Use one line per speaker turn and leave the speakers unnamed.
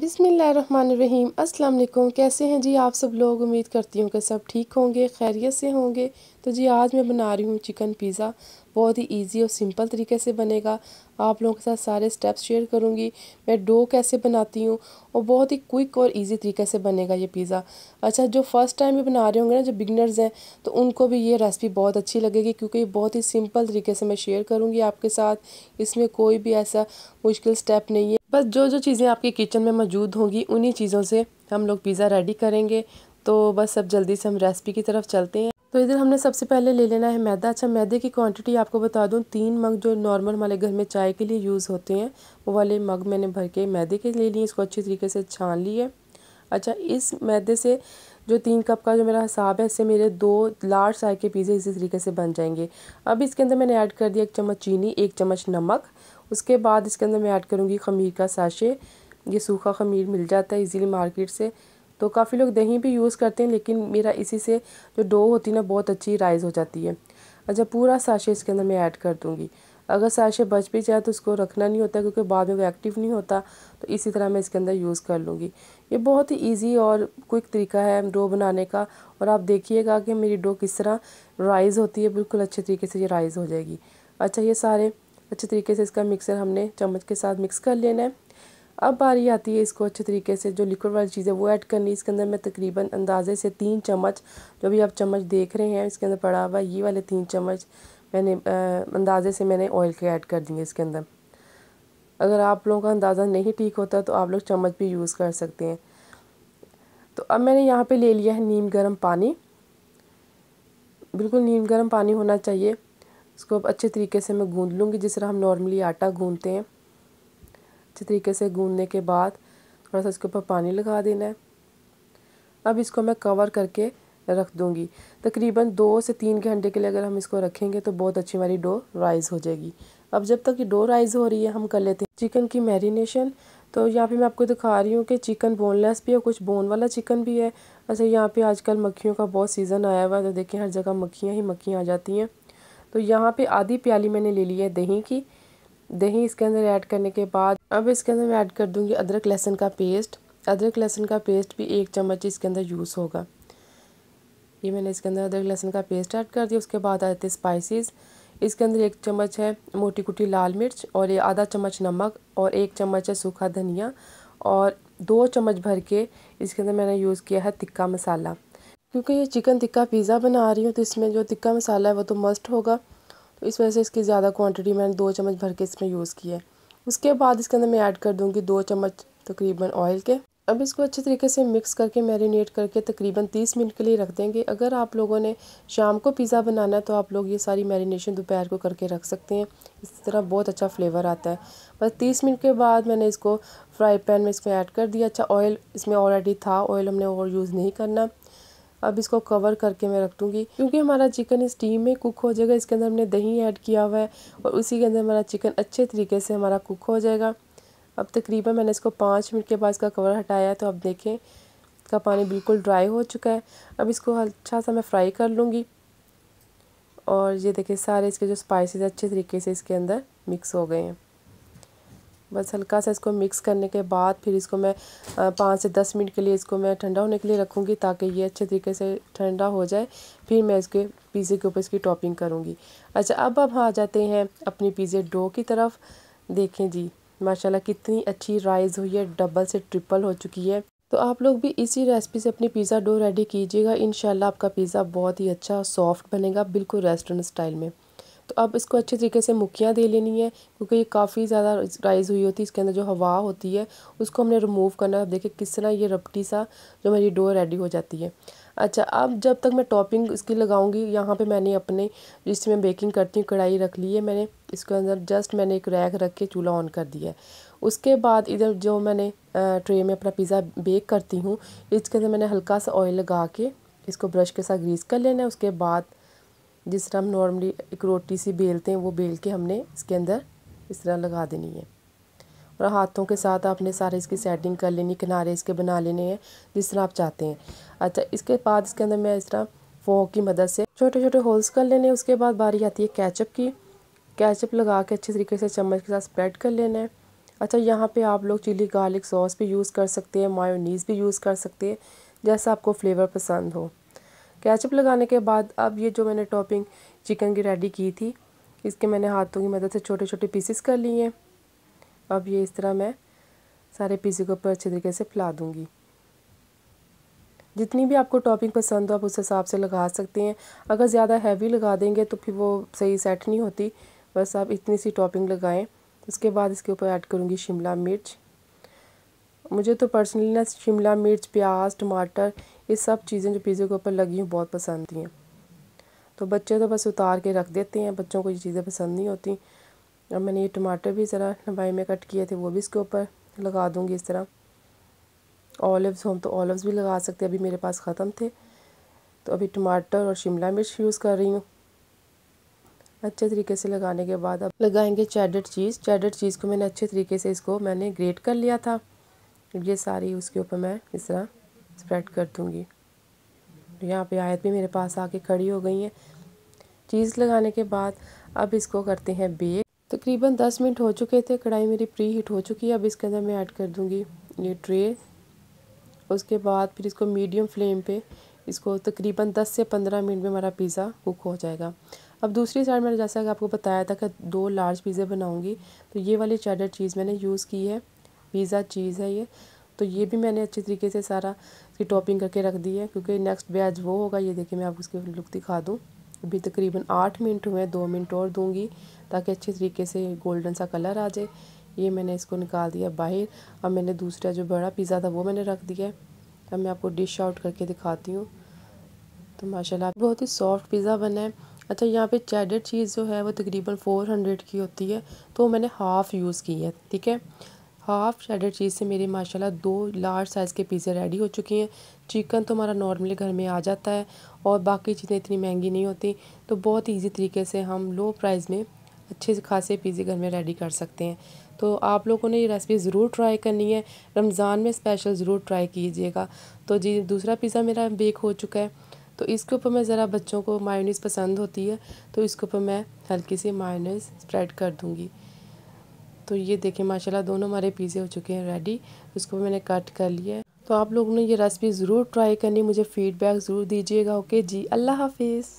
बिसमीम् अल्लाम कैसे हैं जी आप सब लोग उम्मीद करती हूँ कि सब ठीक होंगे खैरियत से होंगे तो जी आज मैं बना रही हूँ चिकन पिज़्ज़ा बहुत ही इजी और सिंपल तरीके से बनेगा आप लोगों के साथ सारे स्टेप्स शेयर करूँगी मैं डो कैसे बनाती हूँ और बहुत ही क्विक और इजी तरीके से बनेगा ये पिज़्ज़ा अच्छा जो फर्स्ट टाइम भी बना रहे होंगे ना जो बिगनर्स हैं तो उनको भी ये रेसिपी बहुत अच्छी लगेगी क्योंकि ये बहुत ही सिंपल तरीके से मैं शेयर करूँगी आपके साथ इसमें कोई भी ऐसा मुश्किल स्टेप नहीं है बस जो जो चीज़ें आपके किचन में मौजूद होंगी उन्हीं चीज़ों से हम लोग पिज़्ज़ा रेडी करेंगे तो बस अब जल्दी से हम रेसिपी की तरफ चलते हैं तो इधर हमने सबसे पहले ले लेना है मैदा अच्छा मैदे की क्वांटिटी आपको बता दूं तीन मग जो नॉर्मल हमारे घर में चाय के लिए यूज़ होते हैं वो वाले मग मैंने भर के मैदे के ले लिए इसको अच्छी तरीके से छान लिए अच्छा इस मैदे से जो तीन कप का जो मेरा हिसाब है इससे मेरे दो लार्ज साइज के पिज़्ज़े इसी तरीके से बन जाएंगे अब इसके अंदर मैंने ऐड कर दिया एक चम्मच चीनी एक चम्मच नमक उसके बाद इसके अंदर मैं ऐड करूँगी खमीर का साशे ये सूखा खमीर मिल जाता है इजीली मार्केट से तो काफ़ी लोग दही भी यूज़ करते हैं लेकिन मेरा इसी से जो डो होती है ना बहुत अच्छी राइज़ हो जाती है अच्छा पूरा साशे इसके अंदर मैं ऐड कर दूँगी अगर साशे बच भी जाए तो उसको रखना नहीं होता क्योंकि बाद में वो एक्टिव नहीं होता तो इसी तरह मैं इसके अंदर यूज़ कर लूँगी ये बहुत ही ईजी और क्विक तरीका है डो बनाने का और आप देखिएगा कि मेरी डो किस तरह राइज़ होती है बिल्कुल अच्छे तरीके से ये राइज़ हो जाएगी अच्छा ये सारे अच्छे तरीके से इसका मिक्सर हमने चम्मच के साथ मिक्स कर लेना है अब बारी आती है इसको अच्छे तरीके से जो लिक्विड वाली चीज़ है वो ऐड करनी इसके अंदर मैं तकरीबन अंदाजे से तीन चम्मच जो भी आप चम्मच देख रहे हैं इसके अंदर पड़ा हुआ ये वाले तीन चम्मच मैंने अंदाजे से मैंने ऑयल के ऐड कर दिए इसके अंदर अगर आप लोगों का अंदाज़ा नहीं ठीक होता तो आप लोग चम्मच भी यूज़ कर सकते हैं तो अब मैंने यहाँ पे ले लिया है नीम गर्म पानी बिल्कुल नीम गर्म पानी होना चाहिए इसको अब अच्छे तरीके से मैं गूँध लूँगी जिस तरह हम नॉर्मली आटा गूँधते हैं अच्छे तरीके से गूँधने के बाद थोड़ा सा इसके ऊपर पानी लगा देना है अब इसको मैं कवर करके रख दूँगी तकरीबन दो से तीन घंटे के लिए अगर हम इसको रखेंगे तो बहुत अच्छी हमारी डो राइज़ हो जाएगी अब जब तक ये डो राइज़ हो रही है हम कर लेते हैं चिकन की मैरिनेशन तो यहाँ पे मैं आपको दिखा रही हूँ कि चिकन बोनलेस भी है कुछ बोन वाला चिकन भी है अच्छा यहाँ पे आजकल मक्खियों का बहुत सीज़न आया हुआ है तो देखिए हर जगह मक्खियाँ ही मक्खियाँ आ जाती हैं तो यहाँ पे आधी प्याली मैंने ले ली है दही की दही इसके अंदर ऐड करने के बाद अब इसके अंदर मैं ऐड कर दूँगी अदरक लहसुन का पेस्ट अदरक लहसुन का पेस्ट भी एक चम्मच इसके अंदर यूज़ होगा ये मैंने इसके अंदर अदरक लहसुन का पेस्ट ऐड कर दिया उसके बाद आते स्पाइसिस इसके अंदर एक चम्मच है मोटी कुटी लाल मिर्च और ये आधा चम्मच नमक और एक चम्मच है सूखा धनिया और दो चम्मच भर के इसके अंदर मैंने यूज़ किया है तिक्का मसाला क्योंकि ये चिकन टिक्का पिज़्ज़ा बना रही हूँ तो इसमें जो टिक्का मसाला है वो तो मस्ट होगा तो इस वजह से इसकी ज़्यादा क्वांटिटी मैंने दो चम्मच भर के इसमें यूज़ की है उसके बाद इसके अंदर मैं ऐड कर दूँगी दो चम्मच तकरीबन ऑयल के अब इसको अच्छे तरीके से मिक्स करके मैरिनेट करके तकरीबन 30 मिनट के लिए रख देंगे अगर आप लोगों ने शाम को पिज़्ज़ा बनाना है तो आप लोग ये सारी मैरिनेशन दोपहर को करके रख सकते हैं इस तरह बहुत अच्छा फ्लेवर आता है बस 30 मिनट के बाद मैंने इसको फ्राई पैन में इसमें ऐड कर दिया अच्छा ऑयल इसमें ऑलरेडी था ऑयल हमने और यूज़ नहीं करना अब इसको कवर करके मैं रख दूँगी क्योंकि हमारा चिकन स्टीम में कुक हो जाएगा इसके अंदर हमने दही ऐड किया हुआ है और उसी के अंदर हमारा चिकन अच्छे तरीके से हमारा कुक हो जाएगा अब तकरीबन मैंने इसको पाँच मिनट के बाद इसका कवर हटाया है तो अब देखें इसका पानी बिल्कुल ड्राई हो चुका है अब इसको अच्छा सा मैं फ्राई कर लूँगी और ये देखें सारे इसके जो स्पाइसेस अच्छे तरीके से इसके अंदर मिक्स हो गए हैं बस हल्का सा इसको मिक्स करने के बाद फिर इसको मैं पाँच से दस मिनट के लिए इसको मैं ठंडा होने के लिए रखूँगी ताकि ये अच्छे तरीके से ठंडा हो जाए फिर मैं इसके पिज़्ज़े के ऊपर इसकी टॉपिंग करूँगी अच्छा अब अब आ जाते हैं अपनी पिज़्ज़े डो की तरफ देखें जी माशाल्लाह कितनी अच्छी राइज़ हुई है डबल से ट्रिपल हो चुकी है तो आप लोग भी इसी रेसिपी से अपनी पिज़्ज़ा डो रेडी कीजिएगा इन आपका पिज़्ज़ा बहुत ही अच्छा सॉफ्ट बनेगा बिल्कुल रेस्टोरेंट स्टाइल में तो अब इसको अच्छे तरीके से मुखियाँ दे लेनी है क्योंकि ये काफ़ी ज़्यादा राइज़ हुई होती है इसके अंदर जो हवा होती है उसको हमने रिमूव करना है देखिए किस तरह ये रपटी सा जो मेरी डो रेडी हो जाती है अच्छा अब जब तक मैं टॉपिंग इसकी लगाऊंगी यहाँ पे मैंने अपने जिससे मैं बेकिंग करती हूँ कढ़ाई रख ली है मैंने इसके अंदर जस्ट मैंने एक रैक रख के चूल्हा ऑन कर दिया है उसके बाद इधर जो मैंने ट्रे में अपना पिज़्ज़ा बेक करती हूँ इसके अंदर मैंने हल्का सा ऑयल लगा के इसको ब्रश के साथ ग्रीस कर लेना है उसके बाद जिस तरह हम नॉर्मली एक रोटी सी बेलते हैं वो बेल के हमने इसके अंदर इस तरह लगा देनी है और हाथों के साथ आपने सारे इसकी सेटिंग कर लेनी किनारे इसके बना लेने हैं जिस तरह आप चाहते हैं अच्छा इसके बाद इसके अंदर मैं इस तरह फोक की मदद से छोटे छोटे होल्स कर लेने उसके बाद बारी आती है कैचअप की कैचअप लगा के अच्छे तरीके से चम्मच के साथ स्प्रेड कर लेना है अच्छा यहाँ पे आप लोग चिली गार्लिक सॉस भी यूज़ कर सकते हैं मायोनीज़ भी यूज़ कर सकते हैं जैसा आपको फ्लेवर पसंद हो कैचअप लगाने के बाद अब ये जो मैंने टॉपिंग चिकन की रेडी की थी इसके मैंने हाथों की मदद से छोटे छोटे पीसेस कर लिए हैं अब ये इस तरह मैं सारे पीसी के ऊपर अच्छे तरीके से फैला दूँगी जितनी भी आपको टॉपिंग पसंद हो आप उस हिसाब से लगा सकते हैं अगर ज़्यादा हैवी लगा देंगे तो फिर वो सही सेट नहीं होती बस आप इतनी सी टॉपिंग लगाएं उसके बाद इसके ऊपर ऐड करूँगी शिमला मिर्च मुझे तो पर्सनली ना शिमला मिर्च प्याज टमाटर ये सब चीज़ें जो पिज़्ज़े के ऊपर लगी हुई बहुत पसंद थी हैं तो बच्चे तो बस उतार के रख देते हैं बच्चों को ये चीज़ें पसंद नहीं होती और मैंने ये टमाटर भी ज़रा लंबाई में कट किए थे वो भी इसके ऊपर लगा दूँगी इस तरह ऑलिव्स हम तो ऑलिव्स भी लगा सकते अभी मेरे पास ख़त्म थे तो अभी टमाटर और शिमला मिर्च यूज़ कर रही हूँ अच्छे तरीके से लगाने के बाद अब लगाएंगे चैडर चीज़ चैडर चीज़ को मैंने अच्छे तरीके से इसको मैंने ग्रेट कर लिया था ये सारी उसके ऊपर मैं इस तरह स्प्रेड कर दूँगी तो यहाँ पे आयत भी मेरे पास आके खड़ी हो गई है चीज़ लगाने के बाद अब इसको करते हैं बेक तकरीबन दस मिनट हो चुके थे कढ़ाई मेरी प्री हीट हो चुकी है अब इसके अंदर मैं ऐड कर दूँगी ये ट्रे उसके बाद फिर इसको मीडियम फ्लेम पे इसको तकरीबन 10 से 15 मिनट में हमारा पिज़्ज़ा कुक हो जाएगा अब दूसरी साइड मैंने जैसा कि आपको बताया था कि दो लार्ज पिज़्ज़े बनाऊँगी तो ये वाली चैडर चीज़ मैंने यूज़ की है पिज़्ज़ा चीज़ है ये तो ये भी मैंने अच्छी तरीके से सारा इसकी टॉपिंग करके रख दी है क्योंकि नेक्स्ट बैच वो होगा ये देखिए मैं आपको इसकी लुक दिखा दूँ अभी तकरीबन आठ मिनट हुए दो मिनट और दूँगी ताकि अच्छे तरीके से गोल्डन सा कलर आ जाए ये मैंने इसको निकाल दिया बाहर अब मैंने दूसरा जो बड़ा पिज़्ज़ा था वो मैंने रख दिया है अब मैं आपको डिश आउट करके दिखाती हूँ तो माशाल्लाह बहुत ही सॉफ्ट पिज़्ज़ा बना है अच्छा यहाँ पे चैडर चीज़ जो है वो तकरीबन हंड्रेड की होती है तो मैंने हाफ़ यूज़ की है ठीक है हाफ़ शेडर चीज़ से मेरे माशाल्लाह दो लार्ज साइज़ के पिज़्ज़े रेडी हो चुके हैं चिकन तो हमारा नॉर्मली घर में आ जाता है और बाकी चीज़ें इतनी महंगी नहीं होती तो बहुत ईजी तरीके से हम लो प्राइस में अच्छे से खासे पिज़्ज़े घर में रेडी कर सकते हैं तो आप लोगों ने ये रेसिपी ज़रूर ट्राई करनी है रमज़ान में स्पेशल ज़रूर ट्राई कीजिएगा तो जी दूसरा पिज़्ज़ा मेरा बेक हो चुका है तो इसके ऊपर मैं ज़रा बच्चों को मायोनीज़ पसंद होती है तो इसके ऊपर मैं हल्की सी मायोनीज़ स्प्रेड कर दूँगी तो ये देखिए माशाल्लाह दोनों हमारे पिज़्ज़े हो चुके हैं रेडी उसको मैंने कट कर लिया है तो आप लोगों ने ये रेसिपी ज़रूर ट्राई करनी मुझे फ़ीडबैक ज़रूर दीजिएगा ओके जी अल्लाह हाफिज़